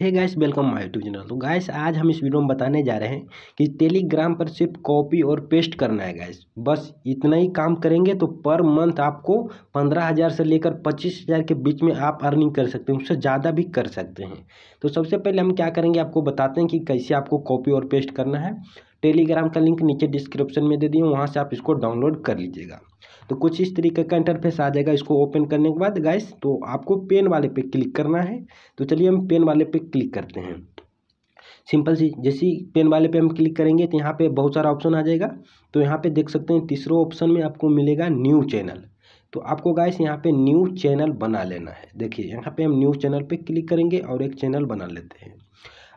hey guys welcome my YouTube channel तो guys आज हम इस वीडियो में बताने जा रहे हैं कि टेलीग्राम पर सिर्फ कॉपी और पेस्ट करना है गाइस बस इतना ही काम करेंगे तो पर मंथ आपको पंद्रह हज़ार से लेकर पच्चीस हज़ार के बीच में आप अर्निंग कर सकते हैं उससे ज़्यादा भी कर सकते हैं तो सबसे पहले हम क्या करेंगे आपको बताते हैं कि कैसे आपको कॉपी और पेस्ट करना है टेलीग्राम का लिंक नीचे डिस्क्रिप्शन में दे दिए वहाँ से आप इसको डाउनलोड कर लीजिएगा तो कुछ इस तरीके का इंटरफेस आ जाएगा इसको ओपन करने के बाद गाइस तो आपको पेन वाले पे क्लिक करना है तो चलिए हम पेन वाले पे क्लिक करते हैं सिंपल सी जैसी पेन वाले पे हम क्लिक करेंगे तो यहाँ पे बहुत सारा ऑप्शन आ जाएगा तो यहाँ पे देख सकते हैं तीसरे ऑप्शन में आपको मिलेगा न्यू चैनल तो आपको गाइस यहाँ पे न्यू चैनल बना लेना है देखिए यहाँ पे हम न्यू चैनल पे क्लिक करेंगे और एक चैनल बना लेते हैं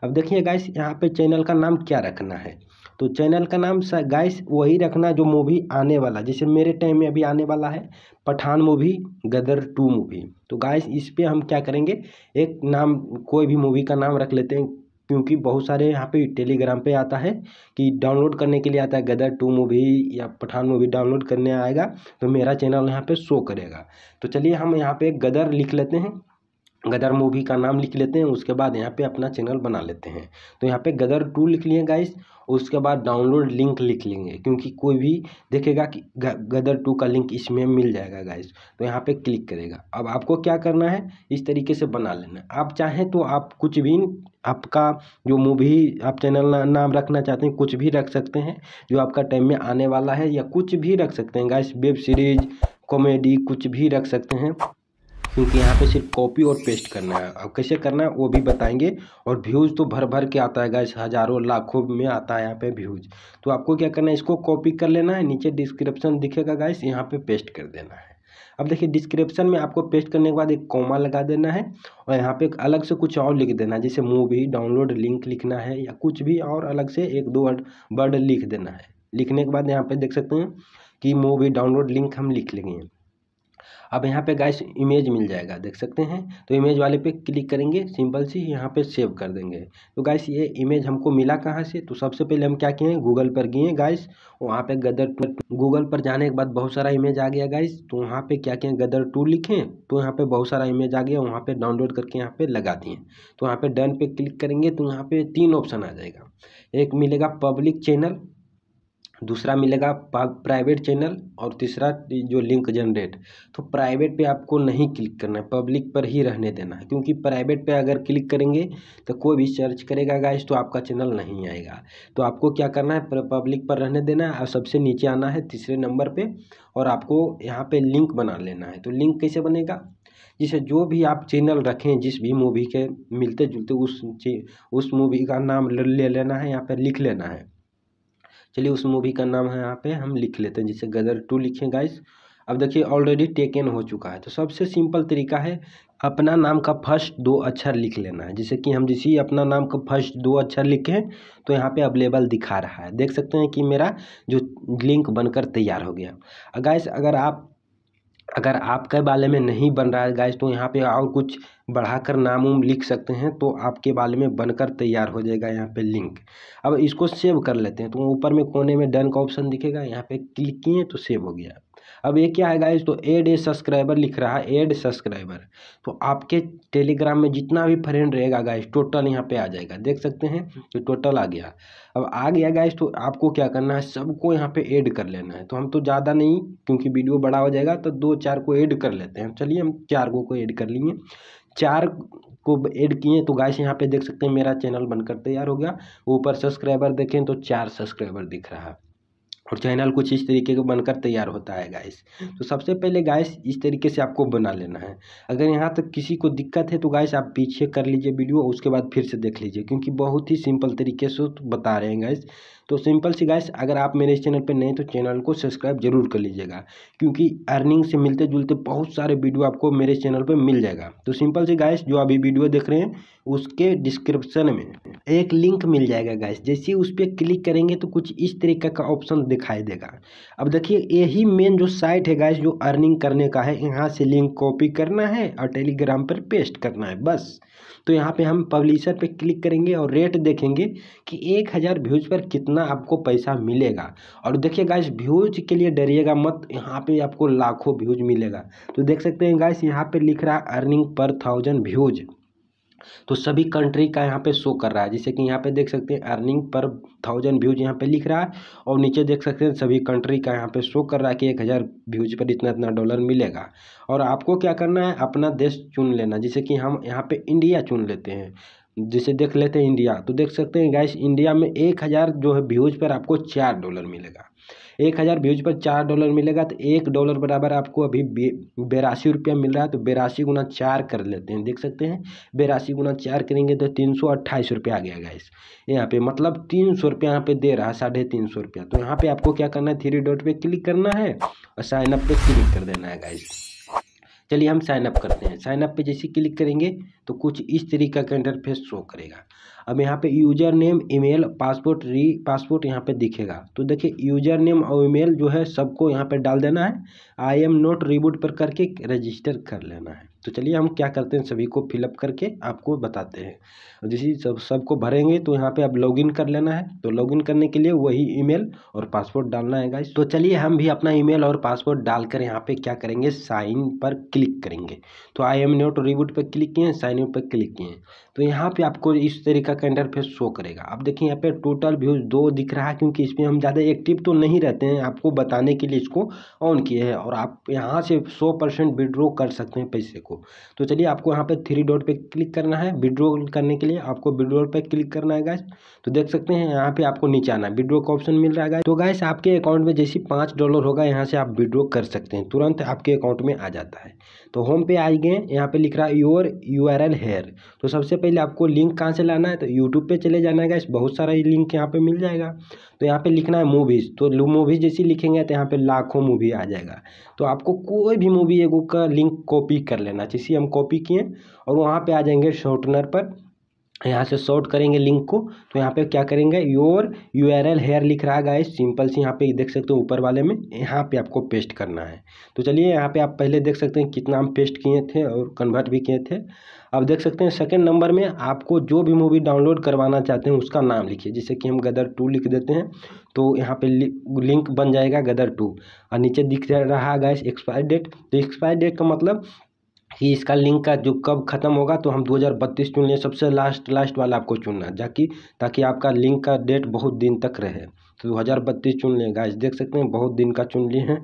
अब देखिए गाइस यहाँ पे चैनल का नाम क्या रखना है तो चैनल का नाम गाइस वही रखना जो मूवी आने वाला जैसे मेरे टाइम में अभी आने वाला है Pathaan movie Gadar two movie तो गाइस इस पर हम क्या करेंगे एक नाम कोई भी मूवी का नाम रख लेते हैं क्योंकि बहुत सारे यहाँ पे टेलीग्राम पे आता है कि डाउनलोड करने के लिए आता है गदर टू मूवी या पठान मूवी डाउनलोड करने आएगा तो मेरा चैनल यहाँ पे शो करेगा तो चलिए हम यहाँ पे गदर लिख लेते हैं गदर मूवी का नाम लिख लेते हैं उसके बाद यहाँ पे अपना चैनल बना लेते हैं तो यहाँ पे गदर टू लिख लिए गाइस उसके बाद डाउनलोड लिंक लिख लेंगे क्योंकि कोई भी देखेगा कि गदर टू का लिंक इसमें मिल जाएगा गाइस तो यहाँ पे क्लिक करेगा अब आपको क्या करना है इस तरीके से बना लेना आप चाहें तो आप कुछ भी आपका जो मूवी आप चैनल ना, नाम रखना चाहते हैं कुछ भी रख सकते हैं जो आपका टाइम में आने वाला है या कुछ भी रख सकते हैं गाइस वेब सीरीज कॉमेडी कुछ भी रख सकते हैं क्योंकि यहाँ पे सिर्फ कॉपी और पेस्ट करना है अब कैसे करना है वो भी बताएंगे और व्यूज़ तो भर भर के आता है गैस हज़ारों लाखों में आता है यहाँ पे व्यूज़ तो आपको क्या करना है इसको कॉपी कर लेना है नीचे डिस्क्रिप्शन दिखेगा गैस यहाँ पे पेस्ट कर देना है अब देखिए डिस्क्रिप्शन में आपको पेस्ट करने के बाद एक कॉमा लगा देना है और यहाँ पे अलग से कुछ और लिख देना है जैसे मूवी डाउनलोड लिंक लिखना है या कुछ भी और अलग से एक दो वर्ड वर्ड लिख देना है लिखने के बाद यहाँ पे देख सकते हैं कि मूवी डाउनलोड लिंक हम लिख लेंगे अब यहाँ पे गाइस इमेज मिल जाएगा देख सकते हैं तो इमेज वाले पे क्लिक करेंगे सिंपल सी यहाँ पे सेव कर देंगे तो गाइस ये इमेज हमको मिला कहाँ से तो सबसे पहले हम क्या किए गूगल पर गए गाइस वहाँ पे गदर गूगल पर जाने के बाद बहुत सारा इमेज आ गया गाइस तो वहाँ पे क्या किए गदर टू लिखें तो यहाँ पे बहुत सारा इमेज आ गया वहाँ पे डाउनलोड करके यहाँ पे लगा दिए तो वहाँ पे डन पे क्लिक करेंगे तो यहाँ पे तीन ऑप्शन आ जाएगा एक मिलेगा पब्लिक चैनल दूसरा मिलेगा प्राइवेट चैनल और तीसरा जो लिंक जनरेट तो प्राइवेट पे आपको नहीं क्लिक करना है पब्लिक पर ही रहने देना है क्योंकि प्राइवेट पे अगर क्लिक करेंगे तो कोई भी सर्च करेगा गाइस तो आपका चैनल नहीं आएगा तो आपको क्या करना है पब्लिक पर रहने देना है और सबसे नीचे आना है तीसरे नंबर पर और आपको यहाँ पर लिंक बना लेना है तो लिंक कैसे बनेगा जिसे जो भी आप चैनल रखें जिस भी मूवी के मिलते जुलते उस उस मूवी का नाम ले लेना है यहाँ पर लिख लेना है चलिए उस मूवी का नाम है यहाँ पे हम लिख लेते हैं जैसे गदर टू लिखे गाइस अब देखिए ऑलरेडी टेकन हो चुका है तो सबसे सिंपल तरीका है अपना नाम का फर्स्ट दो अक्षर लिख लेना है जैसे कि हम जैसे अपना नाम का फर्स्ट दो अक्षर लिखें तो यहाँ पे अवेलेबल दिखा रहा है देख सकते हैं कि मेरा जो लिंक बनकर तैयार हो गया गैस अगर आप अगर आपके बारे में नहीं बन रहा है गाइस तो यहाँ पर और कुछ बढ़ाकर नाम उम लिख सकते हैं तो आपके बारे में बनकर तैयार हो जाएगा यहाँ पर लिंक अब इसको सेव कर लेते हैं तो ऊपर में कोने में डन का ऑप्शन दिखेगा यहाँ पर क्लिक किए तो सेव हो गया अब ये क्या है गाइज तो एड ए सब्सक्राइबर लिख रहा है एड सब्सक्राइबर तो आपके टेलीग्राम में जितना भी फ्रेंड रहेगा गाइज टोटल यहाँ पे आ जाएगा देख सकते हैं कि टोटल आ गया अब आ गया गाइज तो आपको क्या करना है सबको यहाँ पे ऐड कर लेना है तो हम तो ज़्यादा नहीं क्योंकि वीडियो बड़ा हो जाएगा तो दो चार को ऐड कर लेते हैं चलिए हम चार को ऐड कर लिए चार को ऐड किए तो गाइस यहाँ पे देख सकते हैं मेरा चैनल बनकर तैयार हो गया ऊपर सब्सक्राइबर देखें तो चार सब्सक्राइबर दिख रहा है और चैनल कुछ इस तरीके का बनकर तैयार होता है गाइस तो सबसे पहले गाइस इस तरीके से आपको बना लेना है अगर यहाँ तक किसी को दिक्कत है तो गाइस आप पीछे कर लीजिए वीडियो उसके बाद फिर से देख लीजिए क्योंकि बहुत ही सिंपल तरीके से तो बता रहे हैं गाइस तो सिंपल सी गाइस अगर आप मेरे इस चैनल पर नए तो चैनल को सब्सक्राइब जरूर कर लीजिएगा क्योंकि अर्निंग से मिलते जुलते बहुत सारे वीडियो आपको मेरे चैनल पर मिल जाएगा तो सिंपल सी गाइस जो अभी वीडियो देख रहे हैं उसके डिस्क्रिप्शन में एक लिंक मिल जाएगा गाइस जैसे उस पर क्लिक करेंगे तो कुछ इस तरीके का ऑप्शन दिखाई देगा अब देखिए यही मेन जो साइट है गाइस जो अर्निंग करने का है यहाँ से लिंक कॉपी करना है और टेलीग्राम पर पेस्ट करना है बस तो यहाँ पे हम पब्लिशर पे क्लिक करेंगे और रेट देखेंगे कि एक हज़ार व्यूज़ पर कितना उतना आपको पैसा मिलेगा और देखिए गाइस व्यूज के लिए डरिएगा मत यहाँ पे आपको लाखों व्यूज मिलेगा तो देख सकते हैं गाइस यहाँ पे लिख रहा है अर्निंग पर थाउजेंड व्यूज तो सभी कंट्री का यहाँ पे शो कर रहा है जैसे कि यहाँ पे देख सकते हैं अर्निंग पर थाउजेंड व्यूज यहाँ पे लिख रहा है और नीचे देख सकते हैं सभी कंट्री का यहाँ पे शो कर रहा है कि एक हज़ार व्यूज पर इतना इतना डॉलर मिलेगा और आपको क्या करना है अपना देश चुन लेना जैसे कि हम यहाँ पे इंडिया चुन लेते हैं जैसे देख लेते हैं इंडिया तो देख सकते हैं गैस इंडिया में एक हज़ार जो है व्यूज़ पर आपको चार डॉलर मिलेगा एक हज़ार व्यूज पर चार डॉलर मिलेगा तो एक डॉलर बराबर आपको अभी बेरासी रुपया मिल रहा है तो बेरासी गुना चार कर लेते हैं देख सकते हैं बेरासी गुना चार करेंगे तो तीन सौ अट्ठाईस रुपया आ गया गैस यहाँ पे मतलब तीन सौ रुपया यहाँ पे दे रहा है साढ़े तीन सौ रुपया तो यहाँ पे आपको क्या करना है थ्री डॉट पे क्लिक करना है और साइनअप पर क्लिक कर देना है गैस चलिए हम साइनअप करते हैं साइनअप पे जैसे क्लिक करेंगे तो कुछ इस तरीका का इंटरफेस शो करेगा अब यहाँ पे user name email passport re passport यहाँ पे दिखेगा तो देखिए यूजर नेम और ईमेल जो है सबको यहाँ पे डाल देना है आई एम नोट रिबूट पर करके रजिस्टर कर लेना है तो चलिए हम क्या करते हैं सभी को फिलअप करके आपको बताते हैं जैसे सब सबको भरेंगे तो यहाँ पे आप लॉगिन कर लेना है तो लॉगिन करने के लिए वही ईमेल और पासवर्ड डालना है गाइस तो चलिए हम भी अपना ईमेल और पासवर्ड डालकर यहाँ पे क्या करेंगे साइन पर क्लिक करेंगे तो आई एम नोट रिबूट पर क्लिक किए साइन इन पर क्लिक किए तो यहाँ पे आपको इस तरीका का इंटरफेस शो करेगा आप देखिए यहाँ पे टोटल व्यूज़ दो दिख रहा है क्योंकि इसमें हम ज़्यादा एक्टिव तो नहीं रहते हैं आपको बताने के लिए इसको ऑन किए हैं और आप यहाँ से सौ परसेंट विड्रॉ कर सकते हैं पैसे को तो चलिए आपको यहाँ पे थ्री डॉट पे क्लिक करना है विड्रॉ करने के लिए आपको विड्रॉ पर क्लिक करना है गैस तो देख सकते हैं यहाँ पर आपको नीचे आना है विड्रॉ का ऑप्शन मिल रहा है तो गैस आपके अकाउंट में जैसे पाँच डॉलर होगा यहाँ से आप विड्रॉ कर सकते हैं तुरंत आपके अकाउंट में आ जाता है तो होम पे आ गए यहाँ पर लिख रहा है your U R L here तो सबसे पहले पहले आपको लिंक कहाँ से लाना है तो यूट्यूब पे चले जाना है बहुत सारा लिंक यहाँ पे मिल जाएगा तो यहाँ पे लिखना है मूवीज़ तो मूवीज़ जैसी लिखेंगे तो यहाँ पे लाखों मूवी आ जाएगा तो आपको कोई भी मूवी एगो का लिंक कॉपी कर लेना जैसे हम कॉपी किए और वहाँ पर आ जाएंगे शॉर्टनर पर यहाँ से शॉर्ट करेंगे लिंक को तो यहाँ पे क्या करेंगे your U R L here लिख रहा है गाइस सिंपल से यहाँ पे देख सकते हो ऊपर वाले में यहाँ पे आपको पेस्ट करना है तो चलिए यहाँ पे आप पहले देख सकते हैं कितना हम पेस्ट किए थे और कन्वर्ट भी किए थे अब देख सकते हैं सेकंड नंबर में आपको जो भी मूवी डाउनलोड करवाना चाहते हैं उसका नाम लिखिए जैसे कि हम गदर टू लिख देते हैं तो यहाँ पे लिंक बन जाएगा गदर टू और नीचे दिख रहा गाइस एक्सपायर डेट तो एक्सपायर डेट का मतलब कि इसका लिंक का जो कब ख़त्म होगा तो हम दो हज़ार बत्तीस चुन लें सबसे लास्ट लास्ट वाला आपको चुनना ताकि ताकि आपका लिंक का डेट बहुत दिन तक रहे तो दो हज़ार बत्तीस चुन लें गाइस देख सकते हैं बहुत दिन का चुन लिए हैं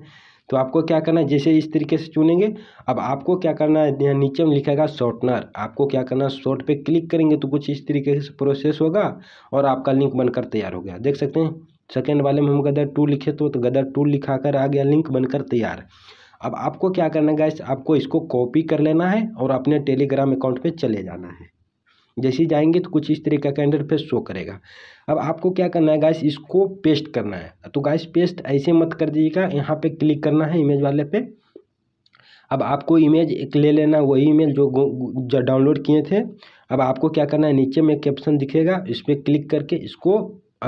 तो आपको क्या करना है जैसे इस तरीके से चुनेंगे अब आपको क्या करना है नीचे में लिखेगा शॉर्टनर आपको क्या करना है शॉर्ट पर क्लिक करेंगे तो कुछ इस तरीके से प्रोसेस होगा और आपका लिंक बनकर तैयार हो गया देख सकते हैं सेकेंड वाले में हम गदर टू लिखे तो, तो गदर टू लिखा कर आ गया लिंक बनकर तैयार अब आपको क्या करना है गैस आपको इसको कॉपी कर लेना है और अपने टेलीग्राम अकाउंट पे चले जाना है जैसे ही जाएंगे तो कुछ इस तरीके का इंटरफेस शो करेगा अब आपको क्या करना है गैस इसको पेस्ट करना है तो गैस पेस्ट ऐसे मत कर दीजिएगा यहाँ पर क्लिक करना है इमेज वाले पर अब आपको इमेज एक ले लेना वही इमेज जो, जो डाउनलोड किए थे अब आपको क्या करना है नीचे में कैप्शन दिखेगा इस पर क्लिक करके इसको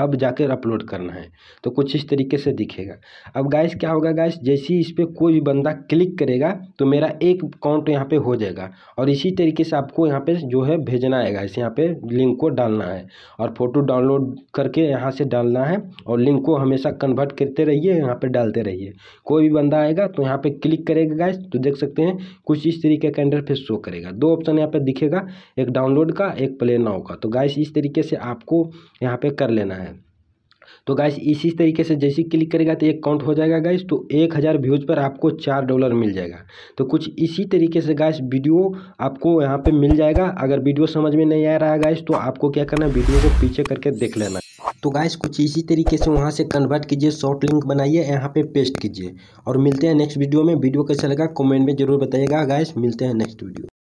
अब जाकर अपलोड करना है तो कुछ इस तरीके से दिखेगा अब गाइस क्या होगा गाइस जैसे ही इस पर कोई भी बंदा क्लिक करेगा तो मेरा एक अकाउंट यहाँ पे हो जाएगा और इसी तरीके से आपको यहाँ पे जो है भेजना है गाइस यहाँ पे लिंक को डालना है और फ़ोटो डाउनलोड करके यहाँ से डालना है और लिंक को हमेशा कन्वर्ट करते रहिए यहाँ पर डालते रहिए कोई भी बंदा आएगा तो यहाँ पर क्लिक करेगा गाइस तो देख सकते हैं कुछ इस तरीके का फिर शो करेगा दो ऑप्शन यहाँ पर दिखेगा एक डाउनलोड का एक प्ले नाउ का तो गाइस इस तरीके से आपको यहाँ पर कर लेना है तो गाइस इसी तरीके से जैसे क्लिक करेगा तो एक काउंट हो जाएगा गाइस तो एक हज़ार व्यूज़ पर आपको चार डॉलर मिल जाएगा तो कुछ इसी तरीके से गाइस वीडियो आपको यहाँ पर मिल जाएगा अगर वीडियो समझ में नहीं आ रहा है गाइस तो आपको क्या करना है वीडियो को पीछे करके देख लेना तो गाइस कुछ इसी तरीके से वहाँ से कन्वर्ट कीजिए शॉर्ट लिंक बनाइए यहाँ पे पेस्ट कीजिए और मिलते हैं नेक्स्ट वीडियो में वीडियो कैसा लगा कॉमेंट में जरूर बताइएगा गाइस मिलते हैं नेक्स्ट वीडियो